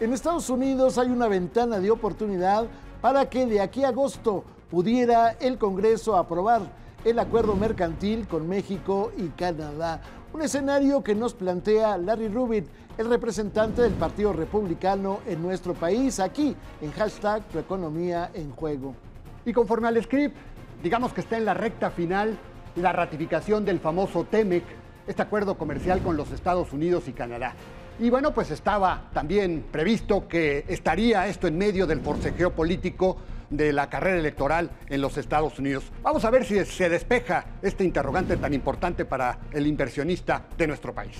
En Estados Unidos hay una ventana de oportunidad para que de aquí a agosto pudiera el Congreso aprobar el acuerdo mercantil con México y Canadá. Un escenario que nos plantea Larry Rubin, el representante del Partido Republicano en nuestro país, aquí en hashtag Tu Economía en Juego. Y conforme al script, digamos que está en la recta final la ratificación del famoso TEMEC, este acuerdo comercial con los Estados Unidos y Canadá. Y bueno, pues estaba también previsto que estaría esto en medio del forcejeo político de la carrera electoral en los Estados Unidos. Vamos a ver si se despeja este interrogante tan importante para el inversionista de nuestro país.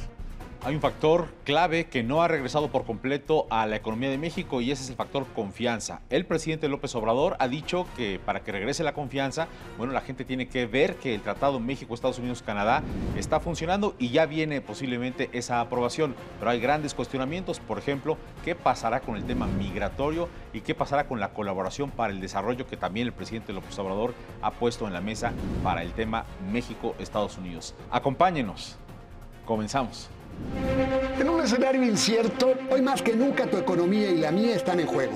Hay un factor clave que no ha regresado por completo a la economía de México y ese es el factor confianza. El presidente López Obrador ha dicho que para que regrese la confianza, bueno, la gente tiene que ver que el tratado México-Estados Unidos-Canadá está funcionando y ya viene posiblemente esa aprobación. Pero hay grandes cuestionamientos, por ejemplo, qué pasará con el tema migratorio y qué pasará con la colaboración para el desarrollo que también el presidente López Obrador ha puesto en la mesa para el tema México-Estados Unidos. Acompáñenos. Comenzamos. En un escenario incierto, hoy más que nunca tu economía y la mía están en juego.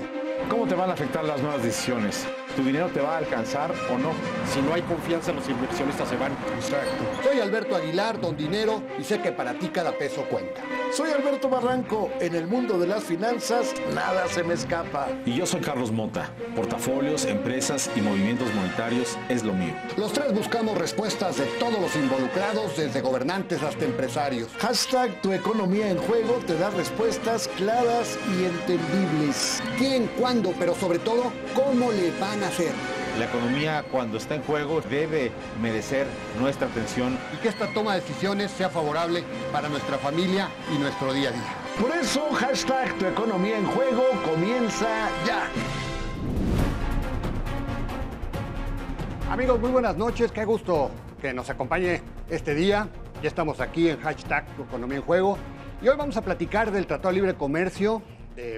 ¿Cómo te van a afectar las nuevas decisiones? ¿Tu dinero te va a alcanzar o no? Si no hay confianza, los inversionistas se van. Exacto. Soy Alberto Aguilar, don Dinero, y sé que para ti cada peso cuenta. Soy Alberto Barranco. En el mundo de las finanzas, nada se me escapa. Y yo soy Carlos Mota. Portafolios, empresas y movimientos monetarios es lo mío. Los tres buscamos respuestas de todos los involucrados, desde gobernantes hasta empresarios. Hashtag Tu Economía en Juego te da respuestas claras y entendibles. ¿Quién, cuándo, pero sobre todo, cómo le van a hacer? La economía cuando está en juego debe merecer nuestra atención. Y que esta toma de decisiones sea favorable para nuestra familia y nuestro día a día. Por eso, hashtag tu economía en juego comienza ya. Amigos, muy buenas noches. Qué gusto que nos acompañe este día. Ya estamos aquí en hashtag tu economía en juego. Y hoy vamos a platicar del Tratado de Libre Comercio,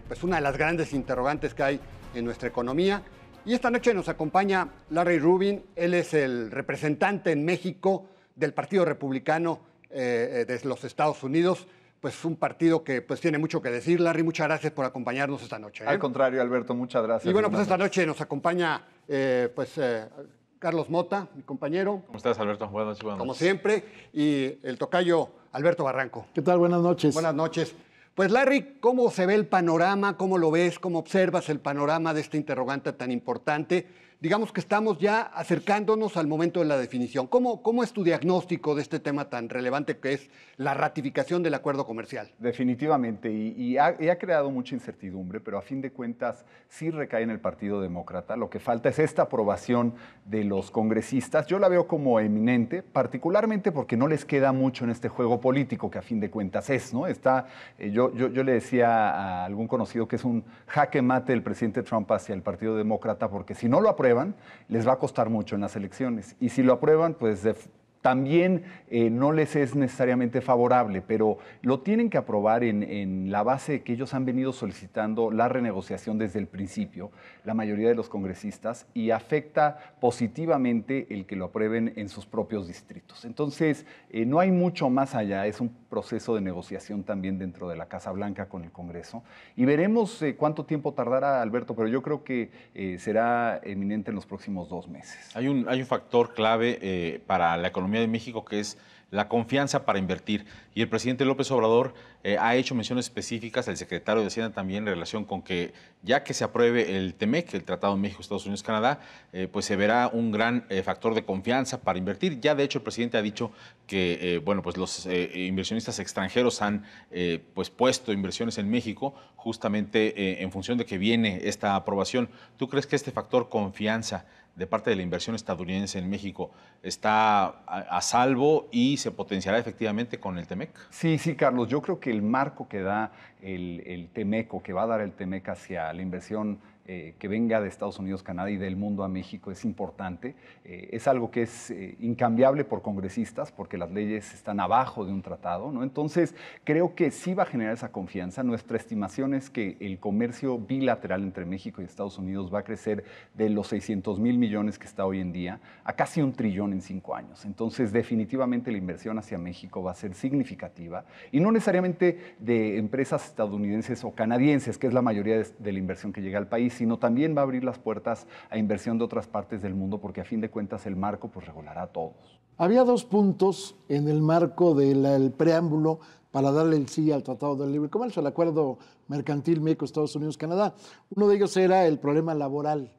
pues una de las grandes interrogantes que hay en nuestra economía. Y esta noche nos acompaña Larry Rubin. Él es el representante en México del Partido Republicano eh, eh, de los Estados Unidos. Pues un partido que pues, tiene mucho que decir. Larry, muchas gracias por acompañarnos esta noche. ¿eh? Al contrario, Alberto, muchas gracias. Y bueno, pues esta noche nos acompaña pues, Carlos Mota, mi compañero. ¿Cómo estás, Alberto? Buenas Buenas noches. Como siempre. Y el tocayo Alberto Barranco. ¿Qué tal? Buenas noches. Buenas noches. Pues Larry, ¿cómo se ve el panorama? ¿Cómo lo ves? ¿Cómo observas el panorama de esta interrogante tan importante? digamos que estamos ya acercándonos al momento de la definición. ¿Cómo, ¿Cómo, es tu diagnóstico de este tema tan relevante que es la ratificación del acuerdo comercial? Definitivamente, y, ha, creado mucha incertidumbre, pero a fin de cuentas sí recae en el Partido Demócrata. Lo que falta es esta aprobación de los congresistas. Yo la veo como eminente, particularmente porque no les queda mucho en este juego político que a fin de cuentas es, ¿no? Está, eh, yo, yo, yo le decía a algún conocido que es un jaque mate el presidente Trump hacia el Partido Demócrata, porque si no lo aprueba, les va a costar mucho en las elecciones. Y si lo aprueban, pues también eh, no les es necesariamente favorable, pero lo tienen que aprobar en, la base que ellos han venido solicitando la renegociación desde el principio, la mayoría de los congresistas, y afecta positivamente el que lo aprueben en sus propios distritos. Entonces, eh, no hay mucho más allá, es un proceso de negociación también dentro de la Casa Blanca con el Congreso. Y veremos eh, cuánto tiempo tardará Alberto, pero yo creo que eh, será eminente en los próximos dos meses. Hay un, hay un factor clave eh, para la economía de México que es la confianza para invertir. Y el presidente López Obrador eh, ha hecho menciones específicas, el secretario de Hacienda también, en relación con que ya que se apruebe el TMEC, el Tratado México-Estados Unidos-Canadá, eh, pues se verá un gran eh, factor de confianza para invertir. Ya de hecho el presidente ha dicho que bueno, pues los inversionistas extranjeros han pues puesto inversiones en México justamente en función de que viene esta aprobación. ¿Tú crees que este factor confianza de parte de la inversión estadounidense en México está a, salvo y se potenciará efectivamente con el TEMEC? Sí, sí, Carlos. Yo creo que el marco que da el, el TEMEC o que va a dar el TEMEC hacia la inversión eh, que venga de Estados Unidos, Canadá y del mundo a México es importante. Eh, es algo que es eh, incambiable por congresistas porque las leyes están abajo de un tratado, ¿no? Entonces, creo que sí va a generar esa confianza. Nuestra estimación es que el comercio bilateral entre México y Estados Unidos va a crecer de los 600 mil millones que está hoy en día a casi un trillón en cinco años. Entonces, definitivamente la inversión hacia México va a ser significativa y no necesariamente de empresas estadounidenses o canadienses, que es la mayoría de la inversión que llega al país, sino también va a abrir las puertas a inversión de otras partes del mundo, porque a fin de cuentas el marco pues, regulará a todos. Había dos puntos en el marco del preámbulo para darle el sí al Tratado del Libre Comercio, al acuerdo mercantil México-Estados Unidos-Canadá. Uno de ellos era el problema laboral.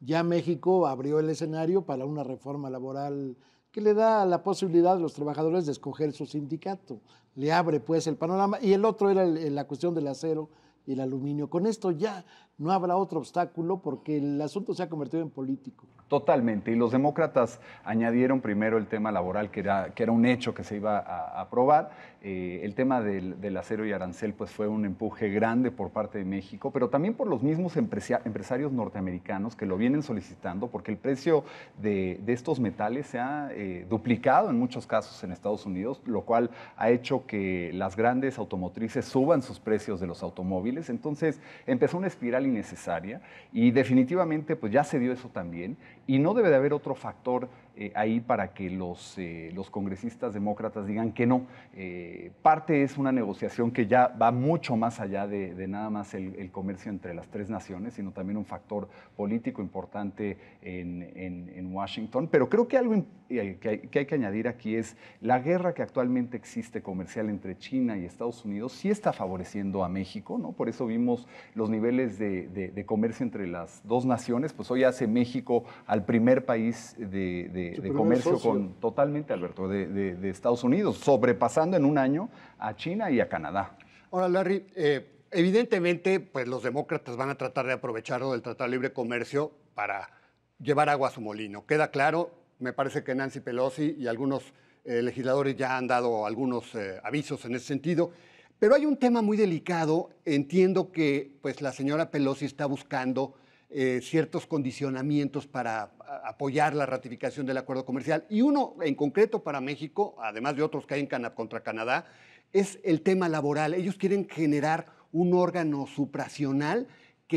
Ya México abrió el escenario para una reforma laboral que le da la posibilidad a los trabajadores de escoger su sindicato. Le abre pues el panorama. Y el otro era la cuestión del acero el aluminio. Con esto ya no habrá otro obstáculo porque el asunto se ha convertido en político. Totalmente. Y los demócratas añadieron primero el tema laboral, que era, que era un hecho que se iba a aprobar. Eh, el tema del, acero y arancel pues, fue un empuje grande por parte de México, pero también por los mismos empresarios norteamericanos que lo vienen solicitando, porque el precio de, estos metales se ha eh, duplicado en muchos casos en Estados Unidos, lo cual ha hecho que las grandes automotrices suban sus precios de los automóviles. Entonces empezó una espiral innecesaria y definitivamente pues, ya se dio eso también y no debe de haber otro factor eh, ahí para que los, eh, los, congresistas demócratas digan que no. Eh, parte es una negociación que ya va mucho más allá de, nada más el, comercio entre las tres naciones, sino también un factor político importante en, en, Washington. Pero creo que algo que hay, que añadir aquí es la guerra que actualmente existe comercial entre China y Estados Unidos sí está favoreciendo a México, ¿no? Por eso vimos los niveles de, de, comercio entre las dos naciones, pues hoy hace México al primer país de comercio con totalmente, Alberto, de, Estados Unidos, sobrepasando en un año a China y a Canadá. Ahora, Larry, eh, evidentemente, pues los demócratas van a tratar de aprovecharlo del Tratado de Libre Comercio para llevar agua a su molino. Queda claro, me parece que Nancy Pelosi y algunos eh, legisladores ya han dado algunos eh, avisos en ese sentido. Pero hay un tema muy delicado. Entiendo que pues, la señora Pelosi está buscando eh, ciertos condicionamientos para apoyar la ratificación del acuerdo comercial. Y uno en concreto para México, además de otros que hay en contra Canadá, es el tema laboral. Ellos quieren generar un órgano supracional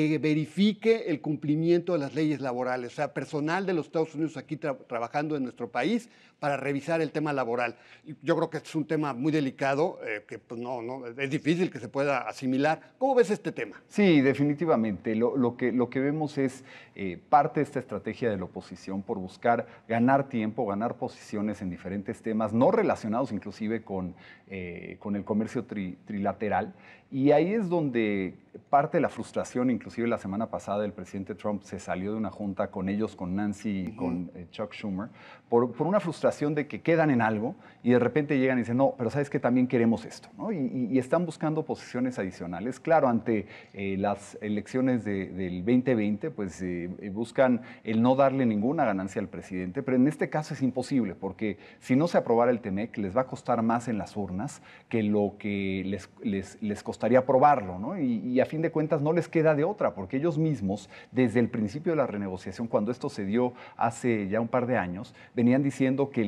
que verifique el cumplimiento de las leyes laborales, o sea, personal de los Estados Unidos aquí trabajando en nuestro país para revisar el tema laboral. Yo creo que este es un tema muy delicado, eh, que pues, no, no, es difícil que se pueda asimilar. ¿Cómo ves este tema? Sí, definitivamente. Lo, que, lo que vemos es eh, parte de esta estrategia de la oposición por buscar ganar tiempo, ganar posiciones en diferentes temas, no relacionados inclusive con, eh, con el comercio trilateral, y ahí es donde parte de la frustración, inclusive la semana pasada el presidente Trump se salió de una junta con ellos, con Nancy y con eh, Chuck Schumer, por, por, una frustración de que quedan en algo y de repente llegan y dicen, no, pero sabes que también queremos esto, ¿no? Y, están buscando posiciones adicionales. Claro, ante eh, las elecciones del 2020, pues eh, buscan el no darle ninguna ganancia al presidente, pero en este caso es imposible, porque si no se aprobara el TEMEC, les va a costar más en las urnas que lo que les, les, les costó gustaría probarlo, ¿no? Y, a fin de cuentas no les queda de otra, porque ellos mismos, desde el principio de la renegociación, cuando esto se dio hace ya un par de años, venían diciendo que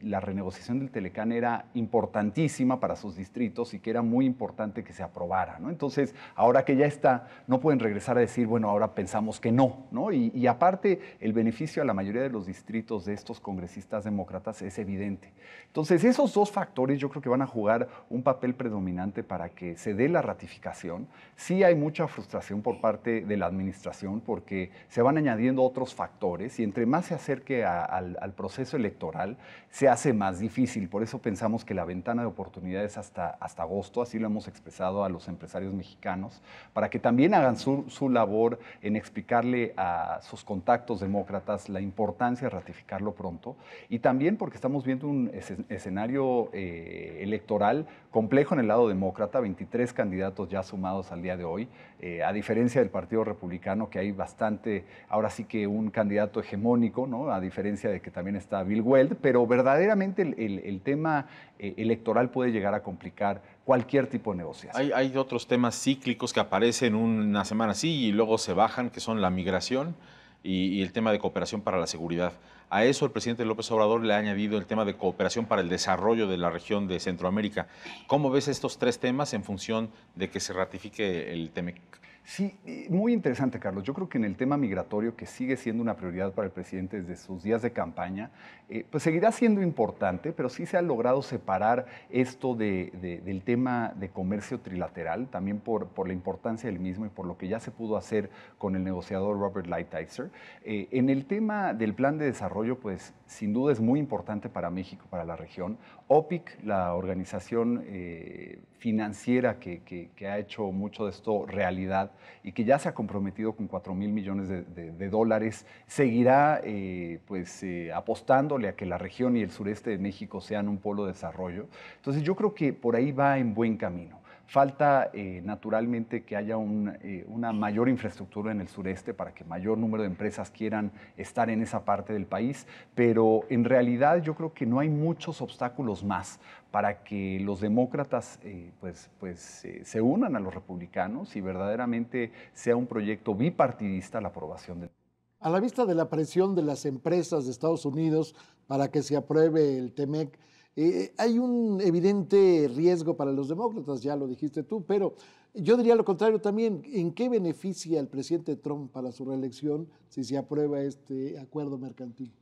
la renegociación del Telecán era importantísima para sus distritos y que era muy importante que se aprobara, ¿no? Entonces, ahora que ya está, no pueden regresar a decir, bueno, ahora pensamos que no, ¿no? y aparte, el beneficio a la mayoría de los distritos de estos congresistas demócratas es evidente. Entonces, esos dos factores yo creo que van a jugar un papel predominante para que que se dé la ratificación, sí hay mucha frustración por parte de la administración porque se van añadiendo otros factores y entre más se acerque al, proceso electoral, se hace más difícil. Por eso pensamos que la ventana de oportunidades hasta, hasta agosto, así lo hemos expresado a los empresarios mexicanos, para que también hagan su, su labor en explicarle a sus contactos demócratas la importancia de ratificarlo pronto y también porque estamos viendo un escenario eh, electoral complejo en el lado demócrata, 23 candidatos ya sumados al día de hoy, eh, a diferencia del Partido Republicano, que hay bastante, ahora sí que un candidato hegemónico, ¿no? a diferencia de que también está Bill Weld, pero verdaderamente el, tema eh, electoral puede llegar a complicar cualquier tipo de negociación. Hay, hay otros temas cíclicos que aparecen una semana así y luego se bajan, que son la migración y, el tema de cooperación para la seguridad. A eso el presidente López Obrador le ha añadido el tema de cooperación para el desarrollo de la región de Centroamérica. ¿Cómo ves estos tres temas en función de que se ratifique el TEMEC? Sí, muy interesante, Carlos. Yo creo que en el tema migratorio, que sigue siendo una prioridad para el presidente desde sus días de campaña, eh, pues seguirá siendo importante, pero sí se ha logrado separar esto del tema de comercio trilateral, también por, por, la importancia del mismo y por lo que ya se pudo hacer con el negociador Robert Lighthizer. Eh, en el tema del plan de desarrollo, pues sin duda es muy importante para México, para la región. OPIC, la organización... Eh, financiera que, ha hecho mucho de esto realidad y que ya se ha comprometido con 4 mil millones de, dólares, seguirá eh, pues, eh, apostándole a que la región y el sureste de México sean un polo de desarrollo. Entonces yo creo que por ahí va en buen camino. Falta eh, naturalmente que haya eh, una mayor infraestructura en el sureste para que mayor número de empresas quieran estar en esa parte del país, pero en realidad yo creo que no hay muchos obstáculos más para que los demócratas eh, pues, pues, se unan a los republicanos y verdaderamente sea un proyecto bipartidista la aprobación del. A la vista de la presión de las empresas de Estados Unidos para que se apruebe el TEMEC, eh, hay un evidente riesgo para los demócratas, ya lo dijiste tú, pero yo diría lo contrario también. ¿En qué beneficia el presidente Trump para su reelección si se aprueba este acuerdo mercantil?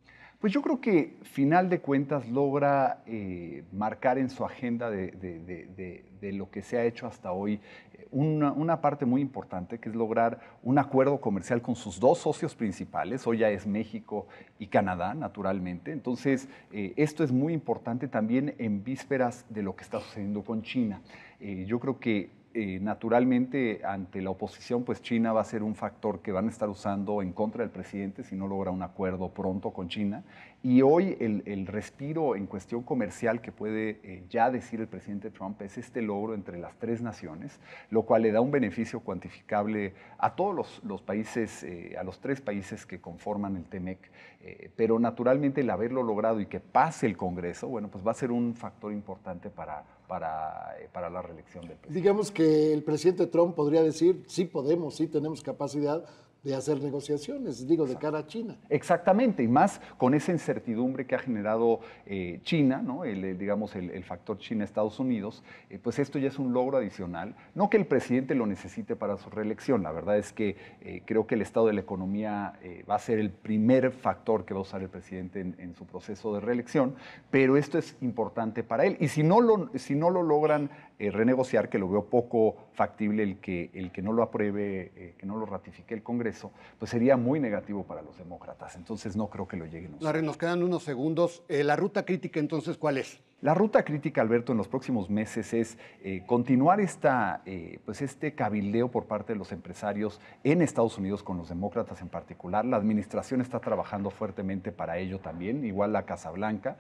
Pues yo creo que final de cuentas logra eh, marcar en su agenda de, lo que se ha hecho hasta hoy eh, una, parte muy importante, que es lograr un acuerdo comercial con sus dos socios principales, hoy ya es México y Canadá, naturalmente. Entonces, eh, esto es muy importante también en vísperas de lo que está sucediendo con China. yo creo que eh, naturalmente ante la oposición, pues China va a ser un factor que van a estar usando en contra del presidente si no logra un acuerdo pronto con China y hoy el, respiro en cuestión comercial que puede eh, ya decir el presidente Trump es este logro entre las tres naciones, lo cual le da un beneficio cuantificable a todos los, países, eh, a los tres países que conforman el TEMEC. Eh, pero naturalmente el haberlo logrado y que pase el Congreso, bueno, pues va a ser un factor importante para, para, para la reelección del presidente. Digamos que el presidente Trump podría decir, sí podemos, sí tenemos capacidad de hacer negociaciones, digo, de cara a China. Exactamente, y más con esa incertidumbre que ha generado eh, China, ¿no? digamos el, factor China-Estados Unidos, eh, pues esto ya es un logro adicional. No que el presidente lo necesite para su reelección, la verdad es que eh, creo que el estado de la economía va a ser el primer factor que va a usar el presidente en, su proceso de reelección, pero esto es importante para él. Y si no lo, si no lo logran renegociar, que lo veo poco factible el que, el que no lo apruebe, que no lo ratifique el Congreso, pues sería muy negativo para los demócratas. Entonces no creo que lo lleguen. nos quedan unos segundos. Eh, la ruta crítica entonces, ¿cuál es? La ruta crítica, Alberto, en los próximos meses es eh, continuar esta, eh, pues este cabildeo por parte de los empresarios en Estados Unidos con los demócratas en particular. La administración está trabajando fuertemente para ello también, igual la Casa Blanca.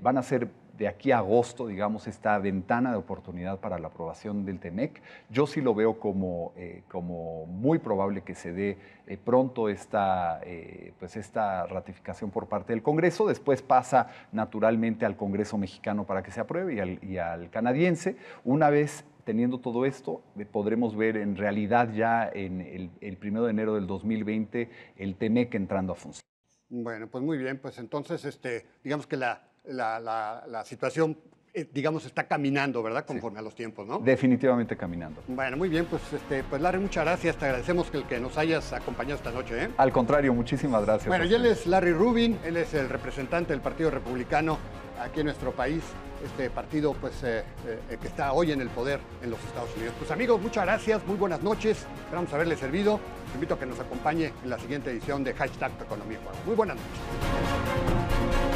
van a ser de aquí a agosto, digamos, esta ventana de oportunidad para la aprobación del TEMEC. Yo sí lo veo como, eh, como muy probable que se dé eh, pronto esta, eh, pues esta ratificación por parte del Congreso. Después pasa naturalmente al Congreso mexicano para que se apruebe y al, canadiense. Una vez teniendo todo esto, podremos ver en realidad ya en el, el 1 de enero del 2020 el TEMEC entrando a funcionar. Bueno, pues muy bien, pues entonces, este, digamos que la, la, situación eh, digamos, está caminando, ¿verdad? Conforme a los tiempos, ¿no? Definitivamente caminando. Bueno, muy bien, pues, este, pues Larry, muchas gracias. Te agradecemos que, que nos hayas acompañado esta noche. ¿eh? Al contrario, muchísimas gracias. Bueno, y él es Larry Rubin, él es el representante del Partido Republicano aquí en nuestro país, este partido pues, eh, eh, que está hoy en el poder en los Estados Unidos. Pues amigos, muchas gracias, muy buenas noches, esperamos haberle servido. Te invito a que nos acompañe en la siguiente edición de Hashtag Economía Muy buenas noches.